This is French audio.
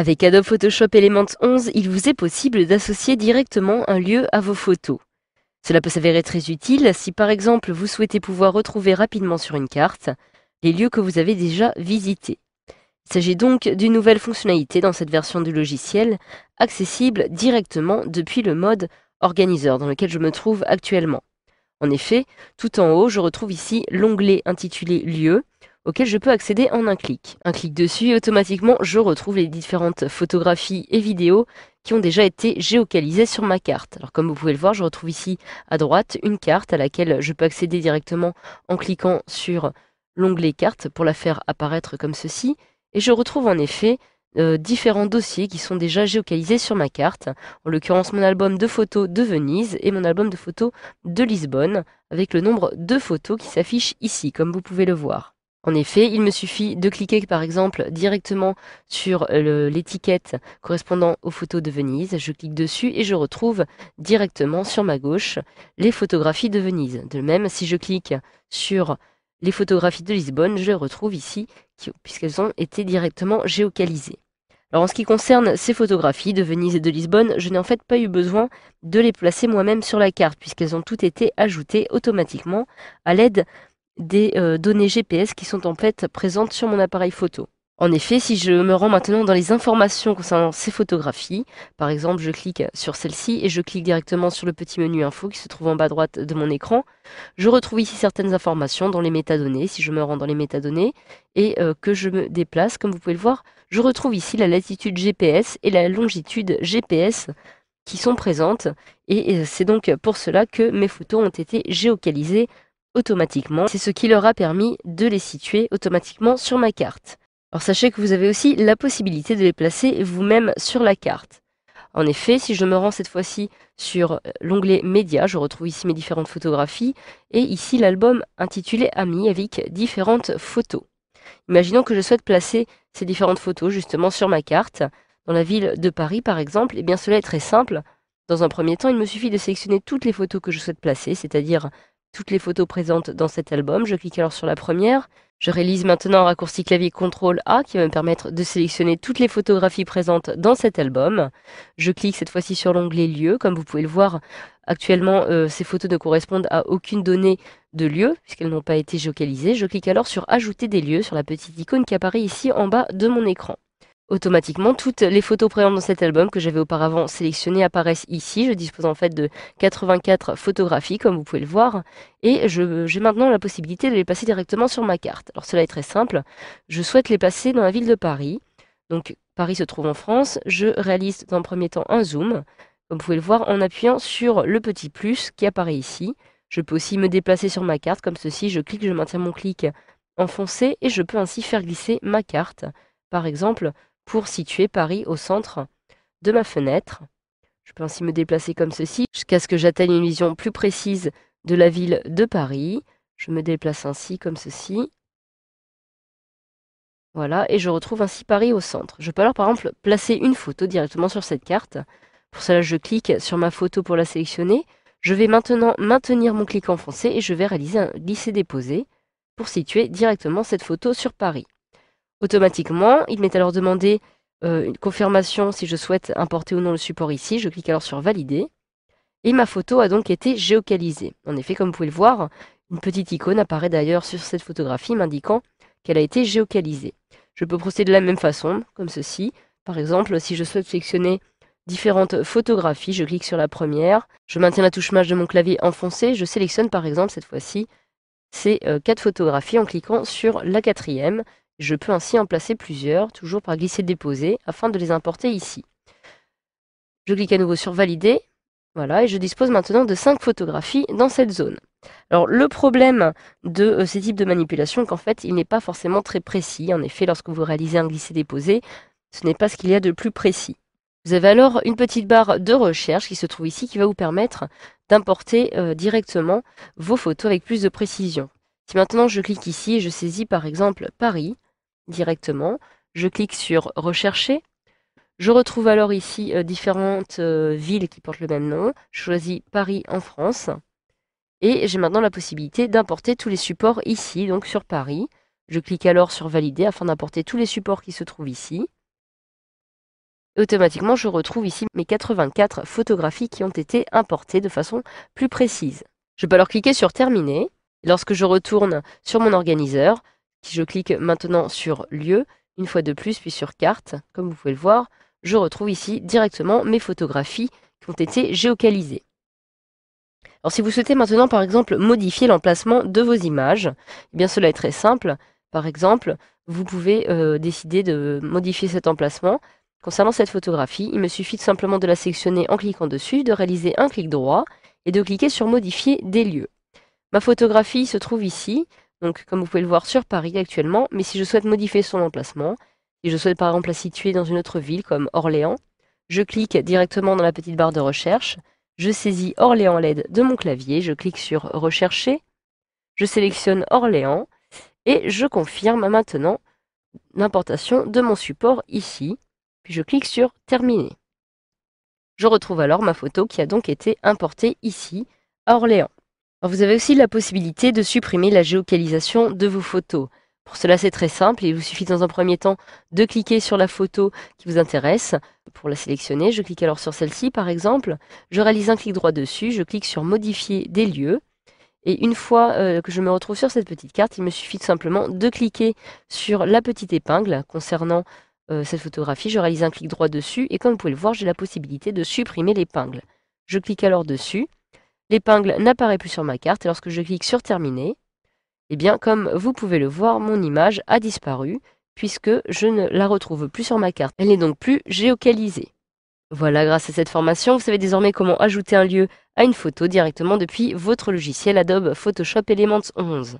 Avec Adobe Photoshop Elements 11, il vous est possible d'associer directement un lieu à vos photos. Cela peut s'avérer très utile si par exemple vous souhaitez pouvoir retrouver rapidement sur une carte les lieux que vous avez déjà visités. Il s'agit donc d'une nouvelle fonctionnalité dans cette version du logiciel, accessible directement depuis le mode organiseur dans lequel je me trouve actuellement. En effet, tout en haut, je retrouve ici l'onglet intitulé Lieux, auquel je peux accéder en un clic. Un clic dessus et automatiquement je retrouve les différentes photographies et vidéos qui ont déjà été géocalisées sur ma carte. Alors comme vous pouvez le voir, je retrouve ici à droite une carte à laquelle je peux accéder directement en cliquant sur l'onglet carte pour la faire apparaître comme ceci. Et je retrouve en effet euh, différents dossiers qui sont déjà géocalisés sur ma carte, en l'occurrence mon album de photos de Venise et mon album de photos de Lisbonne, avec le nombre de photos qui s'affiche ici, comme vous pouvez le voir. En effet, il me suffit de cliquer par exemple directement sur euh, l'étiquette correspondant aux photos de Venise. Je clique dessus et je retrouve directement sur ma gauche les photographies de Venise. De même, si je clique sur les photographies de Lisbonne, je les retrouve ici puisqu'elles ont été directement géocalisées. Alors en ce qui concerne ces photographies de Venise et de Lisbonne, je n'ai en fait pas eu besoin de les placer moi-même sur la carte puisqu'elles ont toutes été ajoutées automatiquement à l'aide des euh, données GPS qui sont en fait présentes sur mon appareil photo. En effet, si je me rends maintenant dans les informations concernant ces photographies, par exemple je clique sur celle-ci et je clique directement sur le petit menu info qui se trouve en bas à droite de mon écran, je retrouve ici certaines informations dans les métadonnées, si je me rends dans les métadonnées et euh, que je me déplace, comme vous pouvez le voir, je retrouve ici la latitude GPS et la longitude GPS qui sont présentes et euh, c'est donc pour cela que mes photos ont été géocalisées automatiquement. C'est ce qui leur a permis de les situer automatiquement sur ma carte. Alors sachez que vous avez aussi la possibilité de les placer vous-même sur la carte. En effet, si je me rends cette fois-ci sur euh, l'onglet Médias, je retrouve ici mes différentes photographies et ici l'album intitulé Amis avec différentes photos. Imaginons que je souhaite placer ces différentes photos justement sur ma carte. Dans la ville de Paris par exemple, et eh bien cela est très simple. Dans un premier temps, il me suffit de sélectionner toutes les photos que je souhaite placer, c'est-à-dire toutes les photos présentes dans cet album. Je clique alors sur la première. Je réalise maintenant un raccourci clavier CTRL A qui va me permettre de sélectionner toutes les photographies présentes dans cet album. Je clique cette fois-ci sur l'onglet Lieux. Comme vous pouvez le voir, actuellement euh, ces photos ne correspondent à aucune donnée de lieu puisqu'elles n'ont pas été géocalisées. Je clique alors sur ajouter des lieux sur la petite icône qui apparaît ici en bas de mon écran. Automatiquement, toutes les photos présentes dans cet album que j'avais auparavant sélectionnées apparaissent ici. Je dispose en fait de 84 photographies, comme vous pouvez le voir, et j'ai maintenant la possibilité de les passer directement sur ma carte. Alors cela est très simple. Je souhaite les passer dans la ville de Paris. Donc Paris se trouve en France. Je réalise dans un premier temps un zoom, comme vous pouvez le voir, en appuyant sur le petit plus qui apparaît ici. Je peux aussi me déplacer sur ma carte, comme ceci. Je clique, je maintiens mon clic enfoncé, et je peux ainsi faire glisser ma carte. Par exemple, pour situer Paris au centre de ma fenêtre. Je peux ainsi me déplacer comme ceci jusqu'à ce que j'atteigne une vision plus précise de la ville de Paris. Je me déplace ainsi comme ceci. Voilà, et je retrouve ainsi Paris au centre. Je peux alors par exemple placer une photo directement sur cette carte. Pour cela, je clique sur ma photo pour la sélectionner. Je vais maintenant maintenir mon clic enfoncé et je vais réaliser un glisser-déposer pour situer directement cette photo sur Paris. Automatiquement, il m'est alors demandé euh, une confirmation si je souhaite importer ou non le support ici. Je clique alors sur Valider. Et ma photo a donc été géocalisée. En effet, comme vous pouvez le voir, une petite icône apparaît d'ailleurs sur cette photographie m'indiquant qu'elle a été géocalisée. Je peux procéder de la même façon, comme ceci. Par exemple, si je souhaite sélectionner différentes photographies, je clique sur la première, je maintiens la touche Maj de mon clavier enfoncé, je sélectionne par exemple cette fois-ci ces euh, quatre photographies en cliquant sur la quatrième. Je peux ainsi en placer plusieurs, toujours par glisser-déposer, afin de les importer ici. Je clique à nouveau sur Valider. Voilà, et je dispose maintenant de 5 photographies dans cette zone. Alors le problème de euh, ces types de manipulation, qu'en fait, il n'est pas forcément très précis. En effet, lorsque vous réalisez un glisser-déposer, ce n'est pas ce qu'il y a de plus précis. Vous avez alors une petite barre de recherche qui se trouve ici qui va vous permettre d'importer euh, directement vos photos avec plus de précision. Si maintenant je clique ici et je saisis par exemple Paris, directement. Je clique sur Rechercher. Je retrouve alors ici euh, différentes euh, villes qui portent le même nom. Je choisis Paris en France. Et j'ai maintenant la possibilité d'importer tous les supports ici, donc sur Paris. Je clique alors sur Valider afin d'importer tous les supports qui se trouvent ici. automatiquement, je retrouve ici mes 84 photographies qui ont été importées de façon plus précise. Je peux alors cliquer sur Terminer. Lorsque je retourne sur mon organiseur, si je clique maintenant sur lieu, une fois de plus, puis sur carte, comme vous pouvez le voir, je retrouve ici directement mes photographies qui ont été géocalisées. Alors si vous souhaitez maintenant par exemple modifier l'emplacement de vos images, eh bien cela est très simple. Par exemple, vous pouvez euh, décider de modifier cet emplacement. Concernant cette photographie, il me suffit simplement de la sélectionner en cliquant dessus, de réaliser un clic droit et de cliquer sur modifier des lieux. Ma photographie se trouve ici, donc, comme vous pouvez le voir sur Paris actuellement, mais si je souhaite modifier son emplacement, si je souhaite par exemple la situer dans une autre ville comme Orléans, je clique directement dans la petite barre de recherche, je saisis Orléans LED de mon clavier, je clique sur Rechercher, je sélectionne Orléans et je confirme maintenant l'importation de mon support ici, puis je clique sur Terminer. Je retrouve alors ma photo qui a donc été importée ici, à Orléans. Vous avez aussi la possibilité de supprimer la géocalisation de vos photos. Pour cela, c'est très simple. Il vous suffit dans un premier temps de cliquer sur la photo qui vous intéresse pour la sélectionner. Je clique alors sur celle-ci, par exemple. Je réalise un clic droit dessus. Je clique sur Modifier des lieux. Et une fois euh, que je me retrouve sur cette petite carte, il me suffit tout simplement de cliquer sur la petite épingle concernant euh, cette photographie. Je réalise un clic droit dessus et comme vous pouvez le voir, j'ai la possibilité de supprimer l'épingle. Je clique alors dessus L'épingle n'apparaît plus sur ma carte et lorsque je clique sur Terminer, eh bien, comme vous pouvez le voir, mon image a disparu puisque je ne la retrouve plus sur ma carte. Elle n'est donc plus géocalisée. Voilà, grâce à cette formation, vous savez désormais comment ajouter un lieu à une photo directement depuis votre logiciel Adobe Photoshop Elements 11.